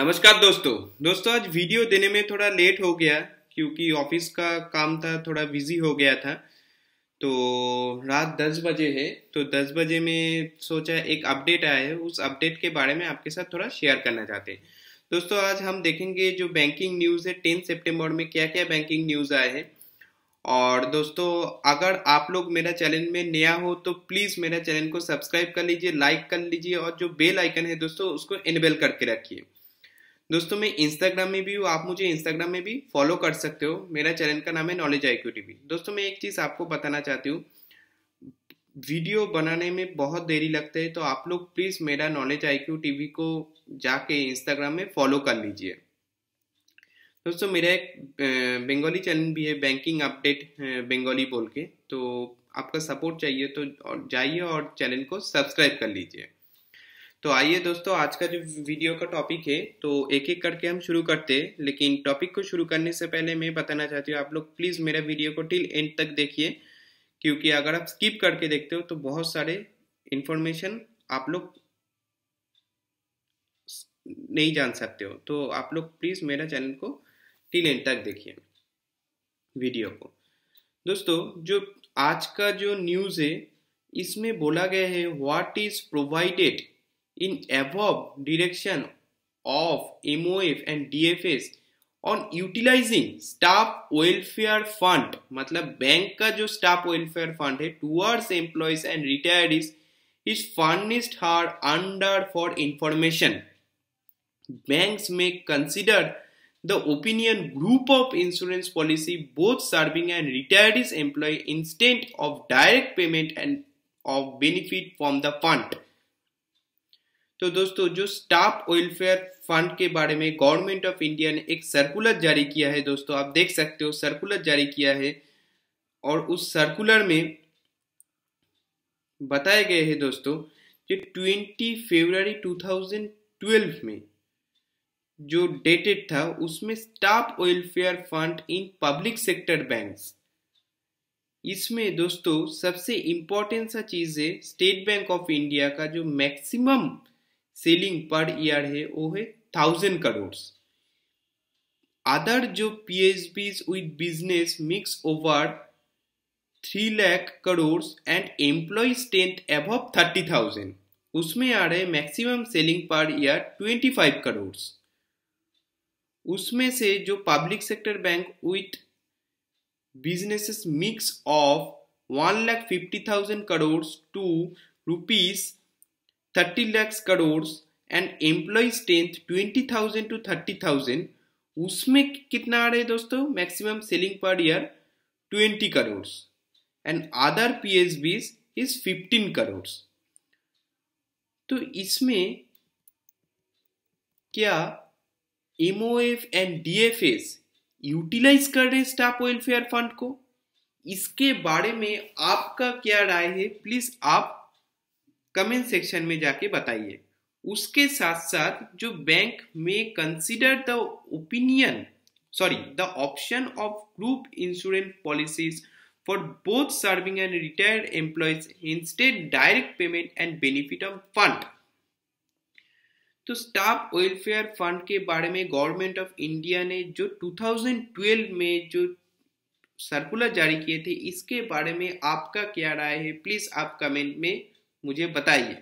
नमस्कार दोस्तों दोस्तों आज वीडियो देने में थोड़ा लेट हो गया क्योंकि ऑफिस का काम था थोड़ा बिजी हो गया था तो रात दस बजे है तो दस बजे में सोचा एक अपडेट आया है उस अपडेट के बारे में आपके साथ थोड़ा शेयर करना चाहते हैं दोस्तों आज हम देखेंगे जो बैंकिंग न्यूज़ है टेंथ सेप्टेम्बर में क्या क्या बैंकिंग न्यूज़ आए हैं और दोस्तों अगर आप लोग मेरा चैनल में नया हो तो प्लीज़ मेरा चैनल को सब्सक्राइब कर लीजिए लाइक कर लीजिए और जो बेल आइकन है दोस्तों उसको इनेबल करके रखिए दोस्तों मैं इंस्टाग्राम में भी हूँ आप मुझे इंस्टाग्राम में भी फॉलो कर सकते हो मेरा चैनल का नाम है नॉलेज आई क्यू टीवी दोस्तों मैं एक चीज़ आपको बताना चाहती हूँ वीडियो बनाने में बहुत देरी लगता है तो आप लोग प्लीज़ मेरा नॉलेज आई क्यू टीवी को जाके इंस्टाग्राम में फॉलो कर लीजिए दोस्तों मेरा एक बंगाली चैनल भी है बैंकिंग अपडेट बंगाली बोल के तो आपका सपोर्ट चाहिए तो जाइए और चैनल को सब्सक्राइब कर लीजिए तो आइए दोस्तों आज का जो वीडियो का टॉपिक है तो एक एक करके हम शुरू करते हैं लेकिन टॉपिक को शुरू करने से पहले मैं बताना चाहती हूँ आप लोग प्लीज़ मेरा वीडियो को टिल एंड तक देखिए क्योंकि अगर आप स्किप करके देखते हो तो बहुत सारे इन्फॉर्मेशन आप लोग नहीं जान सकते हो तो आप लोग प्लीज़ मेरा चैनल को टिल एंड तक देखिए वीडियो को दोस्तों जो आज का जो न्यूज़ है इसमें बोला गया है what is provided in above direction of MOF and DFS on utilizing staff welfare fund मतलब बैंक का जो staff welfare fund है towards employees and retirees is furnished her under for information. Banks may consider the opinion group of insurance policy both serving and retirees employee instead of direct payment and of benefit from the fund. तो दोस्तों जो staff welfare fund के बारे में government of India ने एक circular जारी किया है दोस्तों आप देख सकते हो सर्कुलर जारी किया है और उस सर्कुलर में बताए गए हैं दोस्तों कि 20 फरवरी 2012 में जो डेटेड था उसमें staff welfare fund in public sector banks इसमें दोस्तों सबसे इंपॉर्टेंट सा चीज़ है स्टेट बैंक ऑफ इंडिया का जो मैक्सिमम सेलिंग पर ईयर है वो है थाउजेंड करोड़ अदर जो P H Bs with business mix over three lakh crore and employ strength above thirty thousand उसमें आ रहे maximum ceiling per year twenty five crore उसमें से जो public sector bank with business mix of one lakh fifty thousand crore to rupees 30 lakh crore and employ strength 20,000 to 30,000 उसमें कितना आ रहा है दोस्तों maximum ceiling per year 20 crore and other PSBs S Bs is fifteen crore तो इसमें क्या एमओएफ एंड डीएफएस यूटिलाइज कर रहे हैं स्टाफ वेलफेयर फंड को इसके बारे में आपका क्या राय है प्लीज आप कमेंट सेक्शन में जाके बताइए उसके साथ साथ जो बैंक में consider the opinion sorry the option of group insurance policies for both serving and retired employees in state direct payment and benefit of fund तो स्टाफ वेलफेयर फंड के बारे में गवर्नमेंट ऑफ इंडिया ने जो 2012 में जो circular जारी किए थे इसके बारे में आपका क्या राय है प्लीज आप कमेंट में मुझे बताइए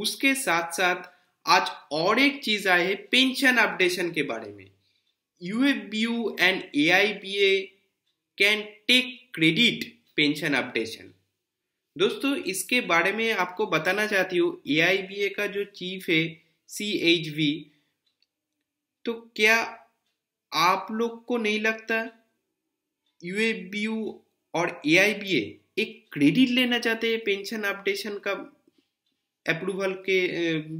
उसके साथ साथ आज और एक चीज आई है पेंशन अपडेशन के बारे में UFBU and A can take credit pension updation दोस्तों इसके बारे में आपको बताना चाहती हूँ ए का जो चीफ है सी एच वी तो क्या आप लोग को नहीं लगता यूएफबीयू और ए आई बी ए एक क्रेडिट लेना चाहते हैं पेंशन अपडेशन का अप्रूवल के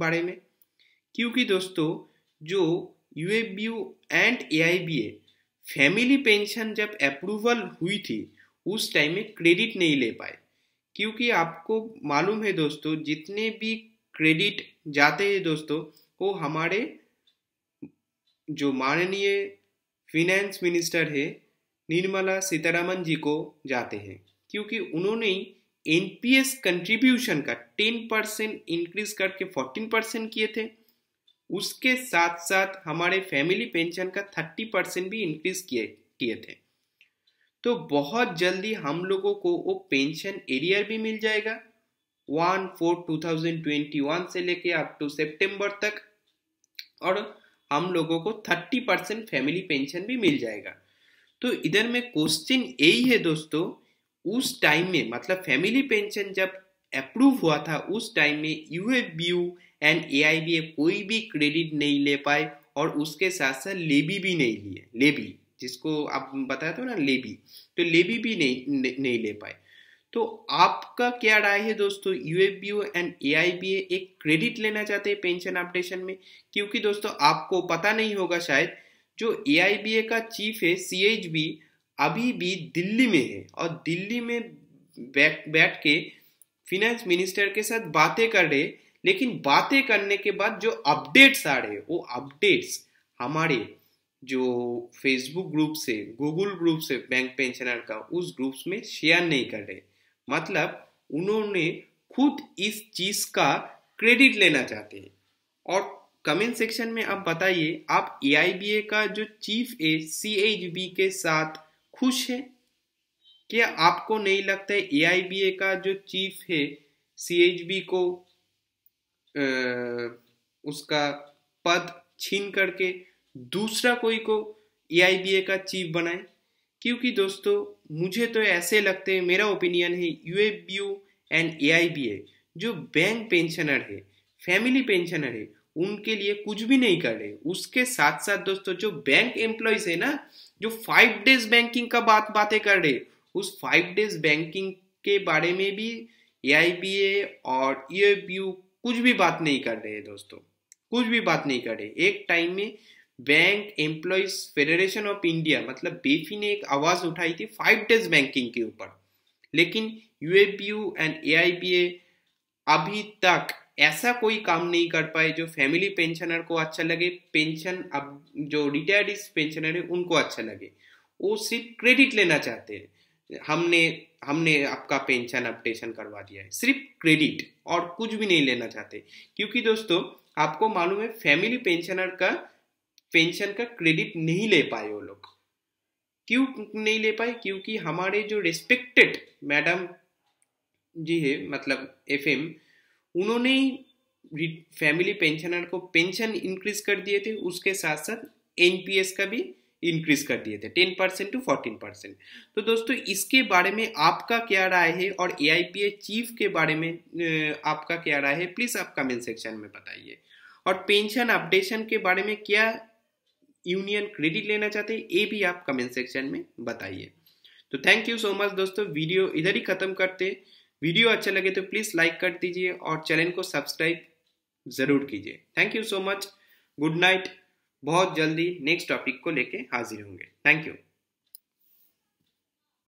बारे में क्योंकि दोस्तों जो U B and A I B A family pension जब अप्रूवल हुई थी उस टाइम में क्रेडिट नहीं ले पाए क्योंकि आपको मालूम है दोस्तों जितने भी क्रेडिट जाते हैं दोस्तों वो हमारे जो माननीय फिनेंस मिनिस्टर है निर्मला सीतारामन जी को जाते हैं क्योंकि उन्होंने एनपीएस कंट्रीब्यूशन का 10 परसेंट इंक्रीज करके 14 परसेंट किए थे उसके साथ साथ हमारे फैमिली पेंशन का 30 परसेंट भी इंक्रीज किए किए थे तो बहुत जल्दी हम लोगों को वो पेंशन एरियर भी मिल जाएगा one four two thousand twenty one से लेके अप टू सेप्टेम्बर तक और हम लोगों को थर्टी परसेंट फैमिली पेंशन भी मिल जाएगा तो इधर में क्वेश्चन यही है दोस्तों उस टाइम में मतलब फैमिली पेंशन जब अप्रूव हुआ था उस टाइम में U F B U and A I B A कोई भी क्रेडिट नहीं ले पाए और उसके साथ साथ लेबी भी नहीं लिए लेबी जिसको आप बताया था ना लेबी तो लेबी भी नहीं नहीं ले पाए तो आपका क्या राय है दोस्तों U F B U and A I B A एक क्रेडिट लेना चाहते हैं पेंशन अपडेशन में क्योंकि दोस्तों आपको पता नहीं होगा शायद जो ए आई बी ए का चीफ है सी एच बी अभी भी दिल्ली में है और दिल्ली में बैठ बैठ के फिनेंस मिनिस्टर के साथ बातें कर रहे लेकिन बातें करने के बाद जो अपडेट्स आ रहे वो अपडेट्स हमारे जो फेसबुक ग्रुप से गूगल ग्रुप से बैंक पेंशनर का उस ग्रुप्स में शेयर नहीं कर रहे मतलब उन्होंने खुद इस चीज का क्रेडिट लेना चाहते हैं और कमेंट सेक्शन में आप बताइए आप ए का जो चीफ है सी के साथ खुश है क्या आपको नहीं लगता है ए का जो चीफ है सी को आ, उसका पद छीन करके दूसरा कोई को एआईबीए का चीफ बनाए क्योंकि दोस्तों मुझे तो ऐसे लगते हैं मेरा ओपिनियन है यूएफ एंड ए जो बैंक पेंशनर है फैमिली पेंशनर है उनके लिए कुछ भी नहीं कर रहे उसके साथ साथ दोस्तों जो बैंक एम्प्लॉयज है ना जो फाइव डेज बैंकिंग का बात बातें कर रहे उस फाइव डेज बैंकिंग के बारे में भी ए और ई e कुछ भी बात नहीं कर रहे दोस्तों कुछ भी बात नहीं कर रहे एक टाइम में bank employees federation of India मतलब बेफी ने एक आवाज उठाई थी फाइव डेज बैंकिंग के ऊपर लेकिन यूएपीयू एंड ए अभी तक ऐसा कोई काम नहीं कर पाए जो फैमिली पेंशनर को अच्छा लगे पेंशन अब जो रिटायर्ड पेंशनर है उनको अच्छा लगे वो सिर्फ क्रेडिट लेना चाहते हैं हमने हमने आपका पेंशन अपडेशन करवा दिया है सिर्फ क्रेडिट और कुछ भी नहीं लेना चाहते क्योंकि दोस्तों आपको मालूम है फैमिली पेंशनर का पेंशन का क्रेडिट नहीं ले पाए वो लोग क्यों नहीं ले पाए क्योंकि हमारे जो रिस्पेक्टेड मैडम जी है मतलब एफएम उन्होंने फैमिली पेंशनर को पेंशन इंक्रीज कर दिए थे उसके साथ साथ एनपीएस का भी इंक्रीज कर दिए थे ten percent to fourteen percent तो दोस्तों इसके बारे में आपका क्या राय है और ए चीफ के बारे में आपका क्या राय है प्लीज़ आप कमेंट सेक्शन में बताइए और पेंशन अपडेशन के बारे में क्या यूनियन क्रेडिट लेना चाहते हैं ये भी आप कमेंट सेक्शन में बताइए तो थैंक यू सो मच दोस्तों वीडियो इधर ही ख़त्म करते वीडियो अच्छा लगे तो प्लीज़ लाइक कर दीजिए और चैनल को सब्सक्राइब ज़रूर कीजिए thank you so much good night बहुत जल्दी नेक्स्ट टॉपिक को लेके हाजिर होंगे थैंक यू